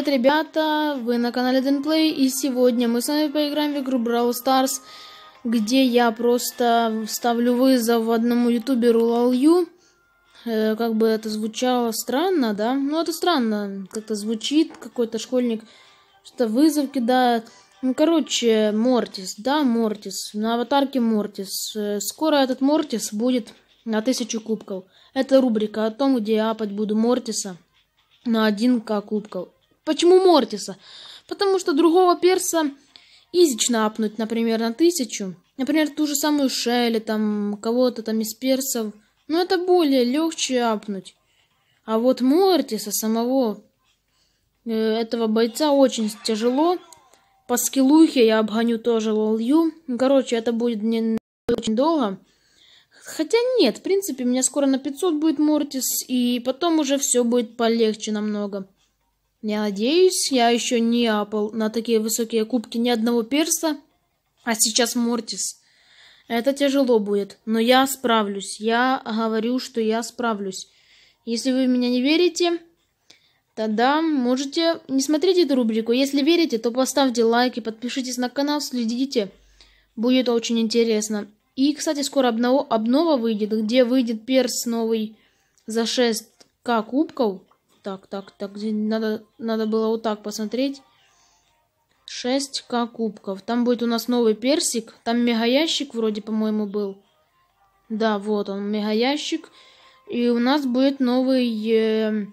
Привет, ребята! Вы на канале DenPlay и сегодня мы с вами поиграем в игру Brawl Stars, где я просто ставлю вызов одному ютуберу Лалью. Э, как бы это звучало странно, да? Ну, это странно. Как-то звучит какой-то школьник, что вызов кидает. Ну, короче, Мортис, да, Мортис. На аватарке Мортис. Э, скоро этот Мортис будет на тысячу кубков. Это рубрика о том, где я апать буду Мортиса на 1К кубков. Почему Мортиса? Потому что другого перса изи апнуть, например, на тысячу. Например, ту же самую Шелли, там, кого-то там из персов. ну это более легче апнуть. А вот Мортиса самого, э, этого бойца очень тяжело. По скиллухе я обгоню тоже лолью. Короче, это будет не очень долго. Хотя нет, в принципе, меня скоро на 500 будет Мортис, и потом уже все будет полегче намного. Я надеюсь, я еще не апал на такие высокие кубки ни одного перса, а сейчас Мортис. Это тяжело будет, но я справлюсь. Я говорю, что я справлюсь. Если вы в меня не верите, тогда можете не смотреть эту рубрику. Если верите, то поставьте лайк и подпишитесь на канал, следите. Будет очень интересно. И, кстати, скоро обнова, обнова выйдет, где выйдет перс новый за 6к кубков. Так, так, так, надо, надо было вот так посмотреть. 6к кубков. Там будет у нас новый персик. Там мегаящик вроде, по-моему, был. Да, вот он, мегаящик. И у нас будет новый э,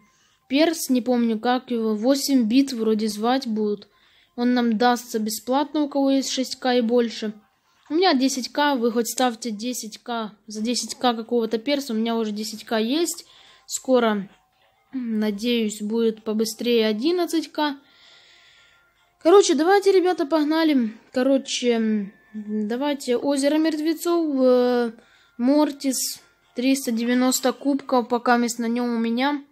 перс, не помню как его, 8 бит вроде звать будут. Он нам дастся бесплатно, у кого есть 6к и больше. У меня 10к, вы хоть ставьте 10к. За 10к какого-то перса у меня уже 10к есть. Скоро Надеюсь, будет побыстрее 11к. Короче, давайте, ребята, погнали. Короче, давайте Озеро Мертвецов, э, Мортис, 390 кубков, пока мест на нем у меня.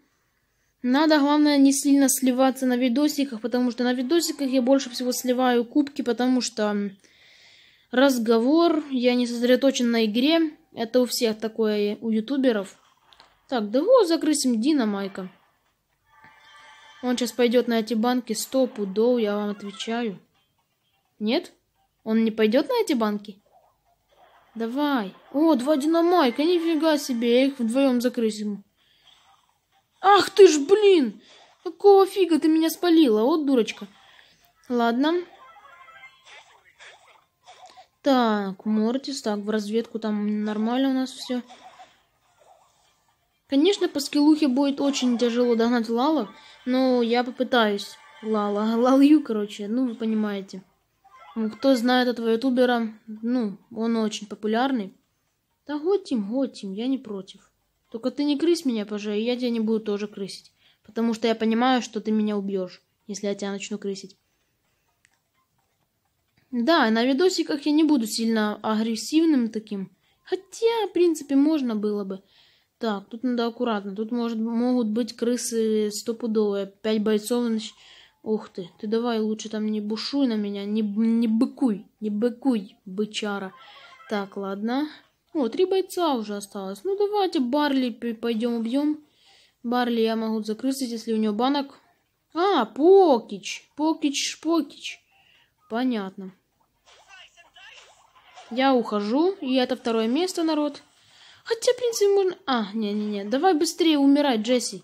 Надо, главное, не сильно сливаться на видосиках, потому что на видосиках я больше всего сливаю кубки, потому что разговор, я не сосредоточен на игре. Это у всех такое, у ютуберов. Так, давай закрысим Дина Майка. Он сейчас пойдет на эти банки сто пудов, я вам отвечаю. Нет? Он не пойдет на эти банки? Давай. О, два динамайка, нифига себе, я их вдвоем закрысим. Ах ты ж, блин! Какого фига ты меня спалила, вот дурочка. Ладно. Так, Мортис, так, в разведку там нормально у нас все. Конечно, по скиллухе будет очень тяжело догнать Лала, но я попытаюсь. Лала, Лалью, короче, ну, вы понимаете. Ну, кто знает этого ютубера, ну, он очень популярный. Да готим, готим, я не против. Только ты не крысь меня, пожалуй, я тебя не буду тоже крысить. Потому что я понимаю, что ты меня убьешь, если я тебя начну крысить. Да, на видосиках я не буду сильно агрессивным таким. Хотя, в принципе, можно было бы. Так, тут надо аккуратно. Тут может, могут быть крысы стопудовые. Пять бойцов, значит... Ух ты, ты давай лучше там не бушуй на меня, не, не быкуй, не быкуй, бычара. Так, ладно. О, три бойца уже осталось. Ну, давайте Барли пойдем убьем. Барли я могу закрысить, если у него банок. А, Покич, Покич, Шпокич. Понятно. Я ухожу, и это второе место, народ. Хотя, в принципе, можно... А, не-не-не, давай быстрее умирай, Джесси.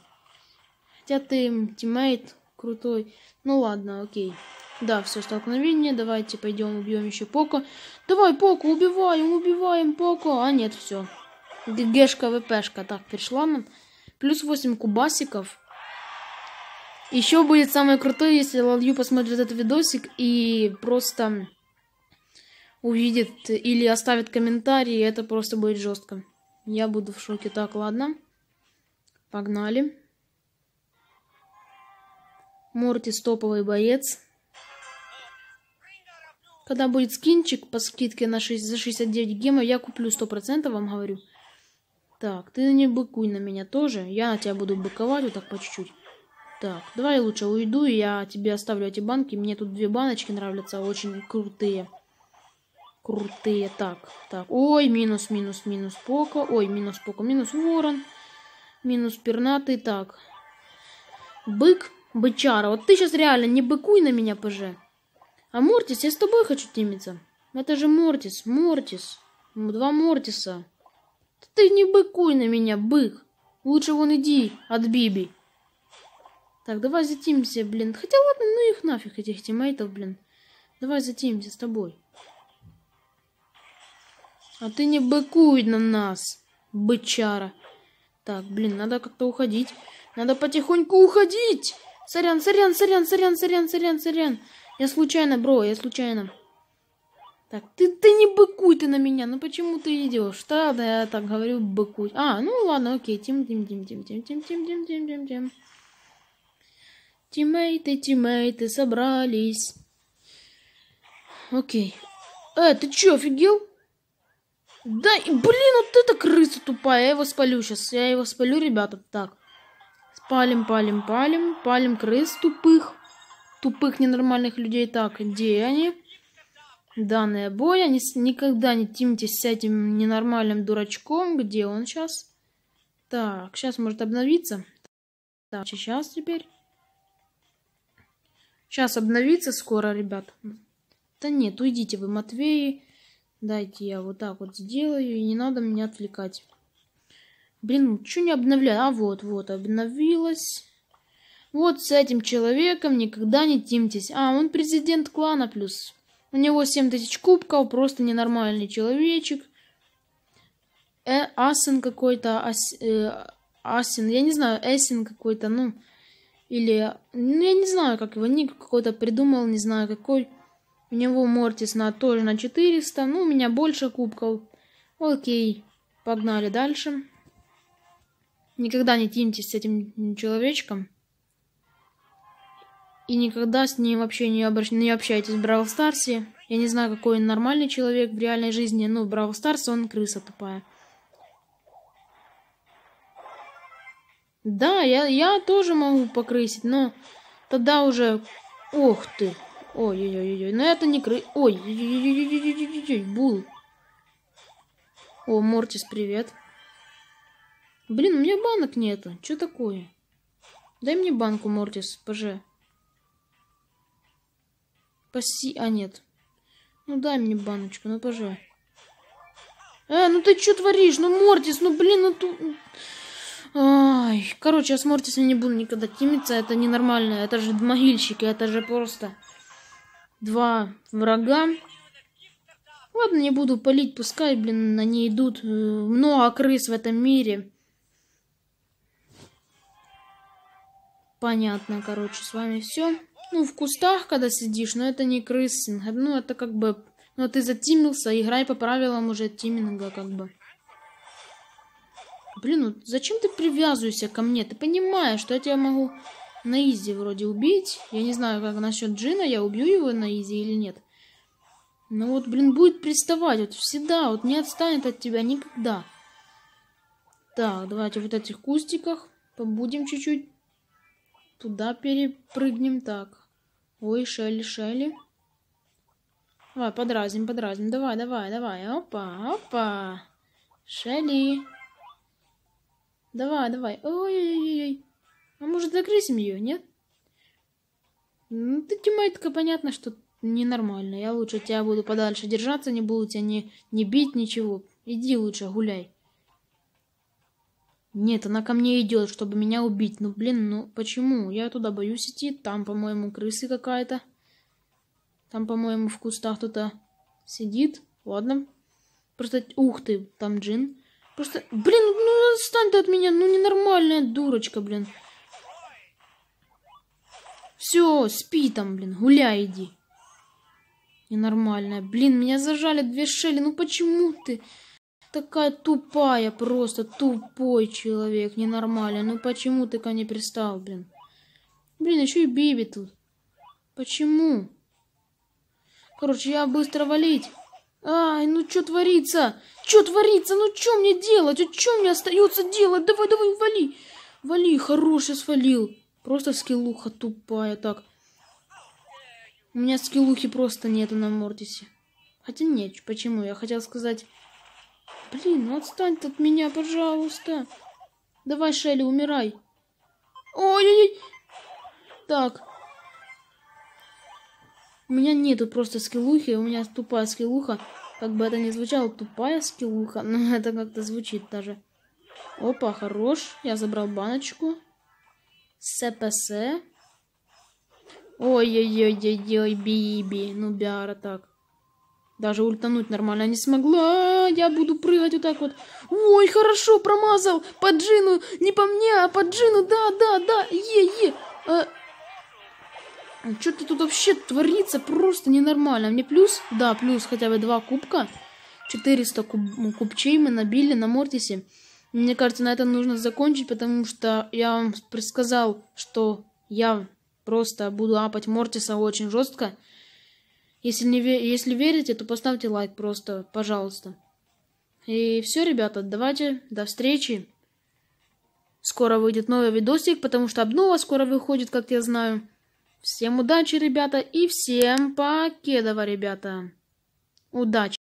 Хотя ты тиммейт крутой. Ну ладно, окей. Да, все, столкновение. Давайте пойдем убьем еще Поко. Давай, Поко, убиваем, убиваем Поко. А нет, все. Гешка ВПшка. Так, пришла нам. Плюс 8 кубасиков. Еще будет самое крутое, если Лалью посмотрит этот видосик и просто увидит или оставит комментарий. Это просто будет жестко. Я буду в шоке. Так, ладно. Погнали. Мортис топовый боец. Когда будет скинчик по скидке на 6, за 69 гемов, я куплю 100%, вам говорю. Так, ты не быкуй на меня тоже. Я на тебя буду быковать вот так по чуть-чуть. Так, давай я лучше уйду, я тебе оставлю эти банки. Мне тут две баночки нравятся, очень крутые крутые. Так, так. Ой, минус, минус, минус Пока. Ой, минус Пока, минус Ворон. Минус Пернатый. Так. Бык, бычара. Вот ты сейчас реально не быкуй на меня, ПЖ. А Мортис, я с тобой хочу тимиться. Это же Мортис, Мортис. Два Мортиса. Ты не быкуй на меня, бык. Лучше вон иди от Биби. Так, давай затимимся, блин. Хотя ладно, ну их нафиг, этих тиммейтов, блин. Давай затимимся с тобой. А ты не быкуй на нас, бычара. Так, блин, надо как-то уходить. Надо потихоньку уходить. Сорян, сорян, сорян, сорян, сорян, сорян, сорян. Я случайно, бро, я случайно. Так, ты, ты не быкуй ты на меня, ну почему ты идешь? Что да, я так говорю, быкуй. А, ну ладно, окей, тим, тим, тим, тим, тим, тим, тим, тим, тим, тим, тим. Тиммейты, тиммейты собрались. Окей. Э, ты чё, офигел? Да, и, блин, вот это крыса тупая. Я его спалю сейчас. Я его спалю, ребята. Так. спалим палим, палим. Палим крыс тупых. Тупых ненормальных людей. Так, где они? Данные боя. Не, никогда не тимитесь с этим ненормальным дурачком. Где он сейчас? Так, сейчас может обновиться. Так, сейчас теперь. Сейчас обновится скоро, ребят. Да нет, уйдите вы, Матвей. Дайте я вот так вот сделаю, и не надо меня отвлекать. Блин, ну что не обновляю? А вот, вот, обновилась. Вот с этим человеком никогда не тимтесь. А, он президент клана плюс. У него 7000 кубков, просто ненормальный человечек. Э, асен какой-то, ас, э, Асин, я не знаю, Эсин какой-то, ну, или, ну, я не знаю, как его ник какой-то придумал, не знаю, какой. У него Мортис на тоже на 400, ну, у меня больше кубков. Окей, погнали дальше. Никогда не тимьтесь с этим человечком. И никогда с ним вообще не, обращ... не общайтесь в Бравл Старсе. Я не знаю, какой он нормальный человек в реальной жизни, но в Бравл Старсе он крыса тупая. Да, я, я тоже могу покрысить, но тогда уже... Ох ты! Ой-ой-ой-ой, но ну это не кры... Ой-ой-ой-ой-ой-ой, бул. О, Мортис, привет. Блин, у меня банок нету. Что такое? Дай мне банку, Мортис, поже. Паси... А, нет. Ну, дай мне баночку, ну, поже. Э, ну ты что творишь? Ну, Мортис, ну, блин, ну, тут... Ай, короче, я с Мортисом не буду никогда тимиться, это ненормально, это же могильщики, это же просто два врага. Ладно, не буду палить, пускай, блин, на ней идут. Э, много крыс в этом мире. Понятно, короче, с вами все. Ну, в кустах, когда сидишь, но это не крысинг. Ну, это как бы... ну, ты затимился, играй по правилам уже тиминга, как бы. Блин, ну зачем ты привязываешься ко мне? Ты понимаешь, что я тебя могу на изи вроде убить. Я не знаю, как насчет Джина, я убью его на изи или нет. Но ну вот, блин, будет приставать, вот всегда, вот не отстанет от тебя никогда. Так, давайте вот этих кустиках побудем чуть-чуть. Туда перепрыгнем, так. Ой, Шелли, Шелли. Давай, подразним, подразним, давай, давай, давай, опа, опа. Шелли. Давай, давай, ой-ой-ой. А может, загрызем ее, нет? Ну, ты, Тимайтка, понятно, что ненормально. Я лучше тебя буду подальше держаться, не буду тебя не, не бить, ничего. Иди лучше, гуляй. Нет, она ко мне идет, чтобы меня убить. Ну, блин, ну почему? Я туда боюсь идти. Там, по-моему, крысы какая-то. Там, по-моему, в кустах кто-то сидит. Ладно. Просто, ух ты, там джин. Просто, блин, ну отстань ты от меня, ну ненормальная дурочка, блин. Все, спи там, блин, гуляй иди. Ненормальная. Блин, меня зажали две шели. Ну почему ты такая тупая просто? Тупой человек, ненормальная, Ну почему ты ко мне пристал, блин? Блин, еще и Биби тут. Почему? Короче, я быстро валить. Ай, ну что творится? Что творится? Ну что мне делать? А что мне остается делать? Давай, давай, вали. Вали, хороший свалил. Просто скиллуха тупая так. У меня скиллухи просто нету на Мортисе. Хотя нет, почему? Я хотел сказать... Блин, ну отстань от меня, пожалуйста. Давай, Шелли, умирай. Ой-ой-ой. Так. У меня нету просто скиллухи, у меня тупая скиллуха. Как бы это ни звучало, тупая скиллуха, но это как-то звучит даже. Опа, хорош. Я забрал баночку. СПС. Ой-ой-ой-ой-ой, Биби. Ну, Биара так. Даже ультануть нормально не смогла. Я буду прыгать вот так вот. Ой, хорошо, промазал. По джину. Не по мне, а по джину. Да, да, да. Е-е. А... а Что-то тут вообще творится просто ненормально. Мне плюс? Да, плюс хотя бы два кубка. 400 куб кубчей мы набили на Мортисе. Мне кажется, на этом нужно закончить, потому что я вам предсказал, что я просто буду апать Мортиса очень жестко. Если, не, если верите, то поставьте лайк просто, пожалуйста. И все, ребята, давайте, до встречи. Скоро выйдет новый видосик, потому что обнова скоро выходит, как я знаю. Всем удачи, ребята, и всем покедова, ребята. Удачи!